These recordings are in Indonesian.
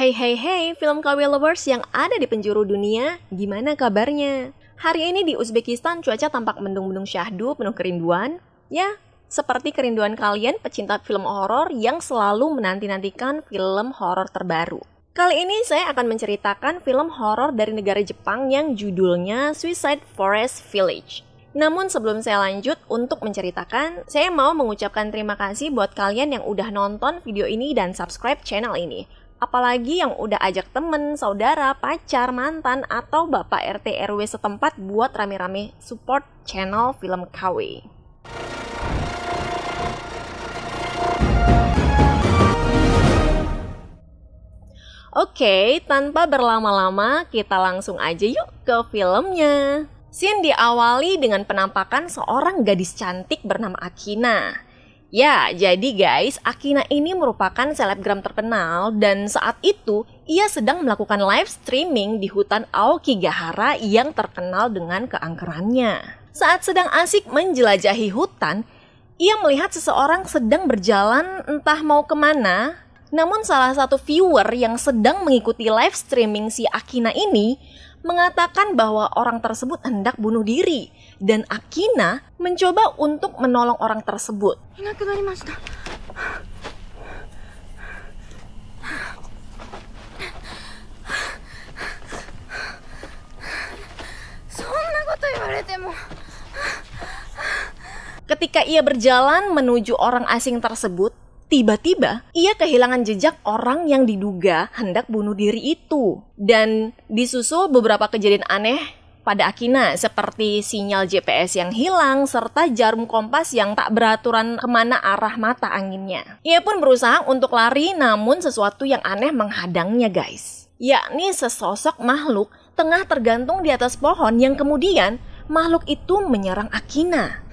Hey hey hey, film KW lovers yang ada di penjuru dunia, gimana kabarnya? Hari ini di Uzbekistan cuaca tampak mendung-mendung syahdu, penuh kerinduan. Ya, seperti kerinduan kalian pecinta film horor yang selalu menanti-nantikan film horor terbaru. Kali ini saya akan menceritakan film horor dari negara Jepang yang judulnya Suicide Forest Village. Namun sebelum saya lanjut untuk menceritakan, saya mau mengucapkan terima kasih buat kalian yang udah nonton video ini dan subscribe channel ini apalagi yang udah ajak temen, saudara, pacar, mantan, atau bapak RT RW setempat buat rame-rame support channel film KW. Oke, okay, tanpa berlama-lama kita langsung aja yuk ke filmnya. Scene diawali dengan penampakan seorang gadis cantik bernama Akina Ya, jadi guys, Akina ini merupakan selebgram terkenal dan saat itu ia sedang melakukan live streaming di hutan Aokigahara yang terkenal dengan keangkerannya. Saat sedang asik menjelajahi hutan, ia melihat seseorang sedang berjalan entah mau kemana, namun salah satu viewer yang sedang mengikuti live streaming si Akina ini mengatakan bahwa orang tersebut hendak bunuh diri dan Akina mencoba untuk menolong orang tersebut. Ketika ia berjalan menuju orang asing tersebut, tiba-tiba ia kehilangan jejak orang yang diduga hendak bunuh diri itu. Dan disusul beberapa kejadian aneh pada Akina seperti sinyal GPS yang hilang serta jarum kompas yang tak beraturan kemana arah mata anginnya. Ia pun berusaha untuk lari namun sesuatu yang aneh menghadangnya guys. Yakni sesosok makhluk tengah tergantung di atas pohon yang kemudian makhluk itu menyerang Akina.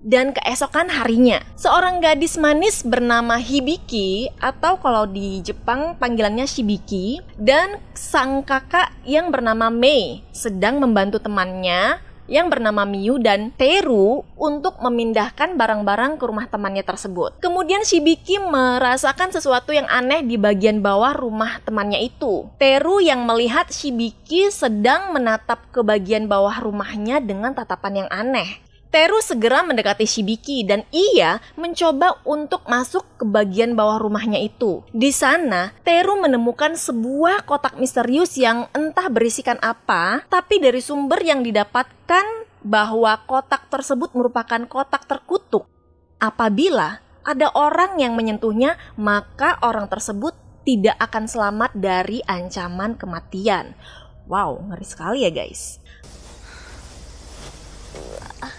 dan keesokan harinya, seorang gadis manis bernama Hibiki atau kalau di Jepang panggilannya Shibiki dan sang kakak yang bernama Mei sedang membantu temannya yang bernama Miyu dan Teru untuk memindahkan barang-barang ke rumah temannya tersebut. Kemudian Shibiki merasakan sesuatu yang aneh di bagian bawah rumah temannya itu. Teru yang melihat Shibiki sedang menatap ke bagian bawah rumahnya dengan tatapan yang aneh. Teru segera mendekati Shibiki dan ia mencoba untuk masuk ke bagian bawah rumahnya itu. Di sana, Teru menemukan sebuah kotak misterius yang entah berisikan apa, tapi dari sumber yang didapatkan bahwa kotak tersebut merupakan kotak terkutuk. Apabila ada orang yang menyentuhnya, maka orang tersebut tidak akan selamat dari ancaman kematian. Wow, ngeri sekali ya, guys. Uh.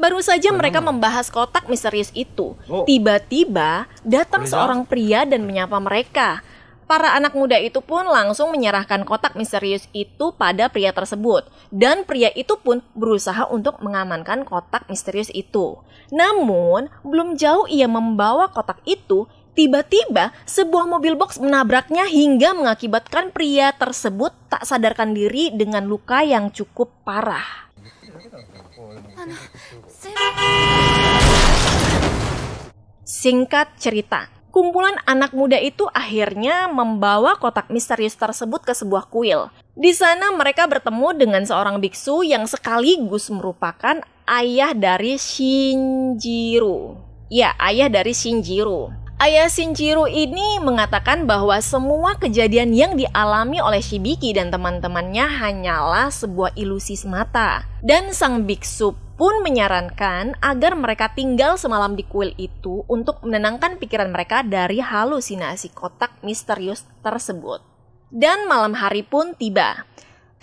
Baru saja mereka membahas kotak misterius itu. Oh. Tiba-tiba datang seorang pria dan menyapa mereka. Para anak muda itu pun langsung menyerahkan kotak misterius itu pada pria tersebut, dan pria itu pun berusaha untuk mengamankan kotak misterius itu. Namun, belum jauh ia membawa kotak itu, tiba-tiba sebuah mobil box menabraknya hingga mengakibatkan pria tersebut tak sadarkan diri dengan luka yang cukup parah. Singkat cerita, kumpulan anak muda itu akhirnya membawa kotak misterius tersebut ke sebuah kuil. Di sana mereka bertemu dengan seorang biksu yang sekaligus merupakan ayah dari Shinjiro. Ya, ayah dari Shinjiro. Ayah Shinjiro ini mengatakan bahwa semua kejadian yang dialami oleh Shibiki dan teman-temannya hanyalah sebuah ilusi semata. Dan sang biksu pun menyarankan agar mereka tinggal semalam di kuil itu untuk menenangkan pikiran mereka dari halusinasi kotak misterius tersebut. Dan malam hari pun tiba.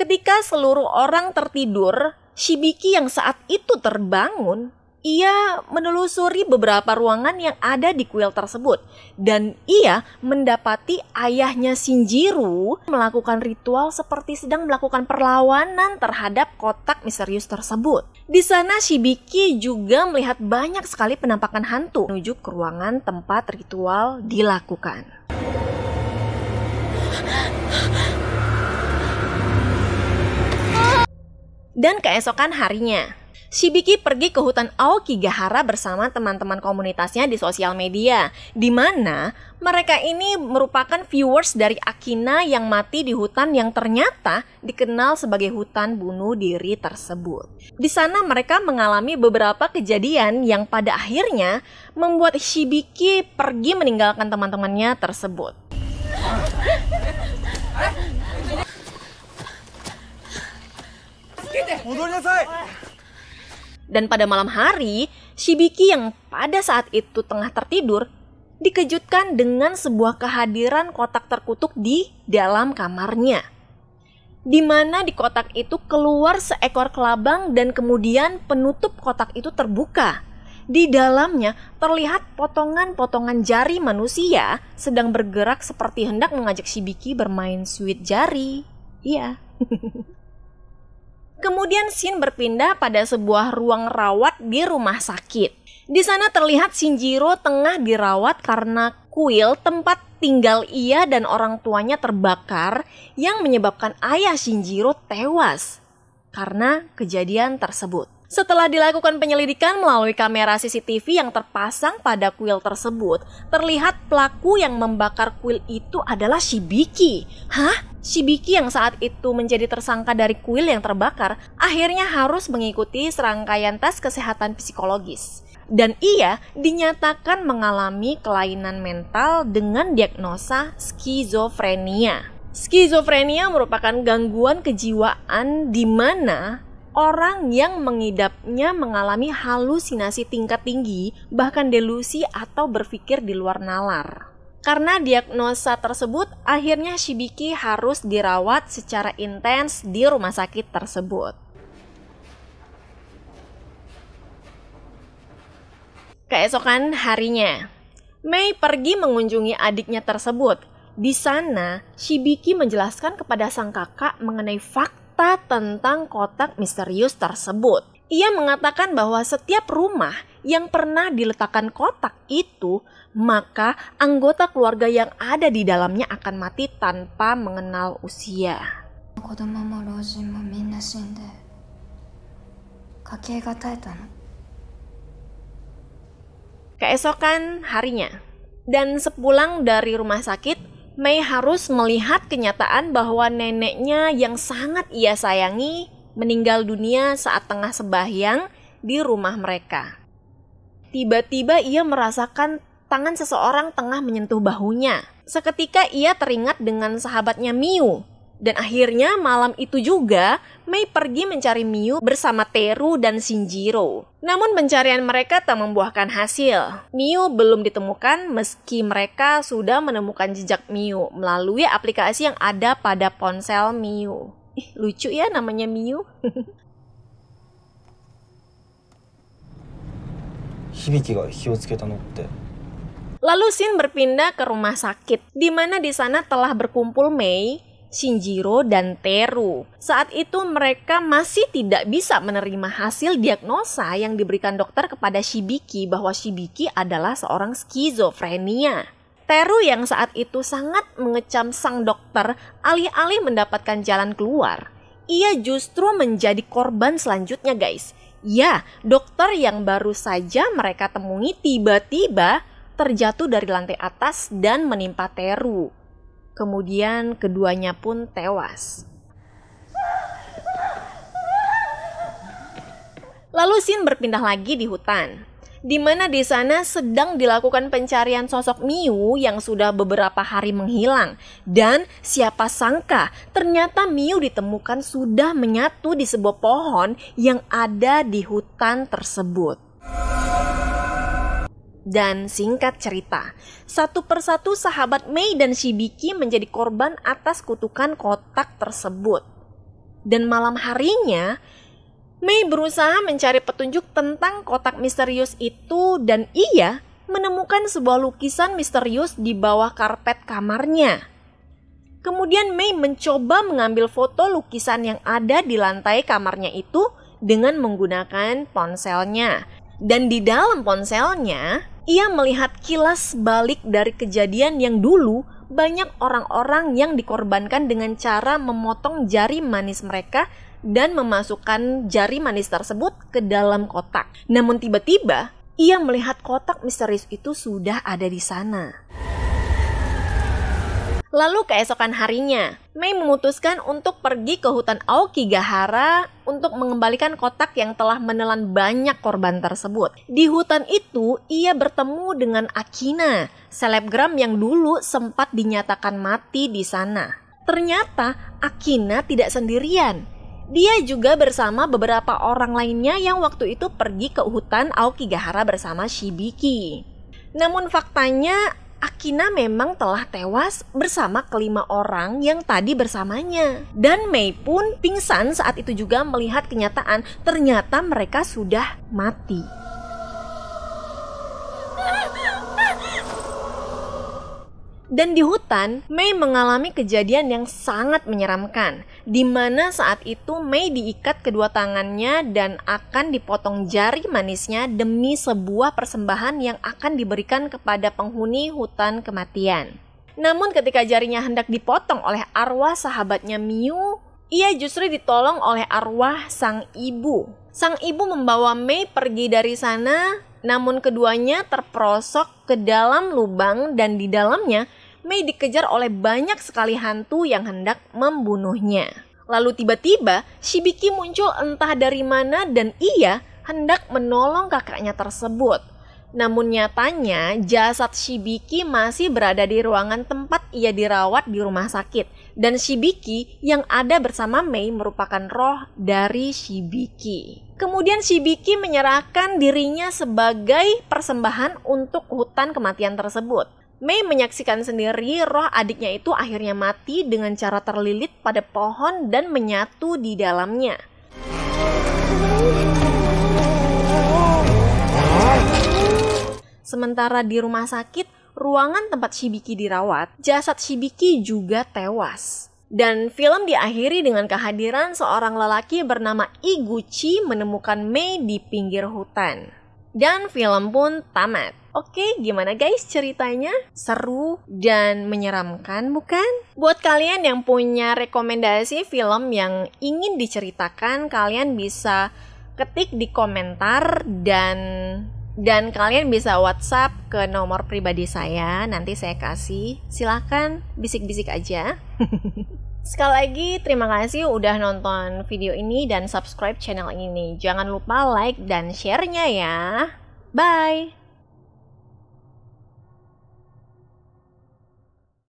Ketika seluruh orang tertidur, Shibiki yang saat itu terbangun ia menelusuri beberapa ruangan yang ada di kuil tersebut dan ia mendapati ayahnya Shinjiro melakukan ritual seperti sedang melakukan perlawanan terhadap kotak misterius tersebut. Di sana Shibiki juga melihat banyak sekali penampakan hantu menuju ke ruangan tempat ritual dilakukan. Dan keesokan harinya, Shibiki pergi ke hutan Aokigahara bersama teman-teman komunitasnya di sosial media, di mana mereka ini merupakan viewers dari Akina yang mati di hutan yang ternyata dikenal sebagai hutan bunuh diri tersebut. Di sana mereka mengalami beberapa kejadian yang pada akhirnya membuat Shibiki pergi meninggalkan teman-temannya tersebut. Dan pada malam hari, Shibiki yang pada saat itu tengah tertidur dikejutkan dengan sebuah kehadiran kotak terkutuk di dalam kamarnya. Di mana di kotak itu keluar seekor kelabang dan kemudian penutup kotak itu terbuka. Di dalamnya terlihat potongan-potongan jari manusia sedang bergerak seperti hendak mengajak Shibiki bermain sweet jari. Iya. Kemudian Shin berpindah pada sebuah ruang rawat di rumah sakit. Di sana terlihat Shinjiro tengah dirawat karena kuil tempat tinggal ia dan orang tuanya terbakar yang menyebabkan ayah Shinjiro tewas karena kejadian tersebut. Setelah dilakukan penyelidikan melalui kamera CCTV yang terpasang pada kuil tersebut, terlihat pelaku yang membakar kuil itu adalah Shibiki. Hah? Shibiki yang saat itu menjadi tersangka dari kuil yang terbakar akhirnya harus mengikuti serangkaian tes kesehatan psikologis. Dan ia dinyatakan mengalami kelainan mental dengan diagnosa skizofrenia. Skizofrenia merupakan gangguan kejiwaan di mana orang yang mengidapnya mengalami halusinasi tingkat tinggi, bahkan delusi atau berpikir di luar nalar. Karena diagnosa tersebut, akhirnya Shibiki harus dirawat secara intens di rumah sakit tersebut. Keesokan harinya, Mei pergi mengunjungi adiknya tersebut. Di sana, Shibiki menjelaskan kepada sang kakak mengenai fakta tentang kotak misterius tersebut. Ia mengatakan bahwa setiap rumah yang pernah diletakkan kotak itu, maka anggota keluarga yang ada di dalamnya akan mati tanpa mengenal usia. Keesokan harinya, dan sepulang dari rumah sakit, Mei harus melihat kenyataan bahwa neneknya yang sangat ia sayangi meninggal dunia saat tengah sembahyang di rumah mereka. Tiba-tiba ia merasakan tangan seseorang tengah menyentuh bahunya. Seketika ia teringat dengan sahabatnya Miu. Dan akhirnya malam itu juga Mei pergi mencari Miu bersama Teru dan Shinjiro. Namun pencarian mereka tak membuahkan hasil. Miu belum ditemukan meski mereka sudah menemukan jejak Miu melalui aplikasi yang ada pada ponsel Miu. Ih, lucu ya namanya Miu. Lalu Shin berpindah ke rumah sakit, di mana di sana telah berkumpul Mei, Shinjiro, dan Teru. Saat itu mereka masih tidak bisa menerima hasil diagnosa yang diberikan dokter kepada Shibiki bahwa Shibiki adalah seorang skizofrenia. Teru yang saat itu sangat mengecam sang dokter alih-alih mendapatkan jalan keluar. Ia justru menjadi korban selanjutnya guys. Ya, dokter yang baru saja mereka temui tiba-tiba terjatuh dari lantai atas dan menimpa Teru. Kemudian keduanya pun tewas. Lalu Sin berpindah lagi di hutan di mana di sana sedang dilakukan pencarian sosok Miu yang sudah beberapa hari menghilang. Dan siapa sangka, ternyata Miu ditemukan sudah menyatu di sebuah pohon yang ada di hutan tersebut. Dan singkat cerita, satu persatu sahabat Mei dan Shibiki menjadi korban atas kutukan kotak tersebut. Dan malam harinya, Mei berusaha mencari petunjuk tentang kotak misterius itu dan ia menemukan sebuah lukisan misterius di bawah karpet kamarnya. Kemudian Mei mencoba mengambil foto lukisan yang ada di lantai kamarnya itu dengan menggunakan ponselnya. Dan di dalam ponselnya, ia melihat kilas balik dari kejadian yang dulu banyak orang-orang yang dikorbankan dengan cara memotong jari manis mereka dan memasukkan jari manis tersebut ke dalam kotak. Namun tiba-tiba, ia melihat kotak misterius itu sudah ada di sana. Lalu keesokan harinya, Mei memutuskan untuk pergi ke hutan Aokigahara untuk mengembalikan kotak yang telah menelan banyak korban tersebut. Di hutan itu, ia bertemu dengan Akina, selebgram yang dulu sempat dinyatakan mati di sana. Ternyata Akina tidak sendirian. Dia juga bersama beberapa orang lainnya yang waktu itu pergi ke hutan Aokigahara bersama Shibiki. Namun faktanya Akina memang telah tewas bersama kelima orang yang tadi bersamanya. Dan Mei pun pingsan saat itu juga melihat kenyataan ternyata mereka sudah mati. Dan di hutan, Mei mengalami kejadian yang sangat menyeramkan, di mana saat itu Mei diikat kedua tangannya dan akan dipotong jari manisnya demi sebuah persembahan yang akan diberikan kepada penghuni hutan kematian. Namun ketika jarinya hendak dipotong oleh arwah sahabatnya Miu, ia justru ditolong oleh arwah sang ibu. Sang ibu membawa Mei pergi dari sana, namun keduanya terperosok ke dalam lubang dan di dalamnya Mei dikejar oleh banyak sekali hantu yang hendak membunuhnya. Lalu tiba-tiba Shibiki muncul entah dari mana dan ia hendak menolong kakaknya tersebut. Namun nyatanya jasad Shibiki masih berada di ruangan tempat ia dirawat di rumah sakit. Dan Shibiki yang ada bersama Mei merupakan roh dari Shibiki. Kemudian Shibiki menyerahkan dirinya sebagai persembahan untuk hutan kematian tersebut. Mei menyaksikan sendiri roh adiknya itu akhirnya mati dengan cara terlilit pada pohon dan menyatu di dalamnya. Sementara di rumah sakit, ruangan tempat Shibiki dirawat, jasad Shibiki juga tewas. Dan film diakhiri dengan kehadiran seorang lelaki bernama Iguchi menemukan Mei di pinggir hutan. Dan film pun tamat. Oke, gimana guys ceritanya? Seru dan menyeramkan bukan? Buat kalian yang punya rekomendasi film yang ingin diceritakan, kalian bisa ketik di komentar dan dan kalian bisa WhatsApp ke nomor pribadi saya, nanti saya kasih. Silahkan bisik-bisik aja. Sekali lagi terima kasih udah nonton video ini dan subscribe channel ini. Jangan lupa like dan share-nya ya. Bye.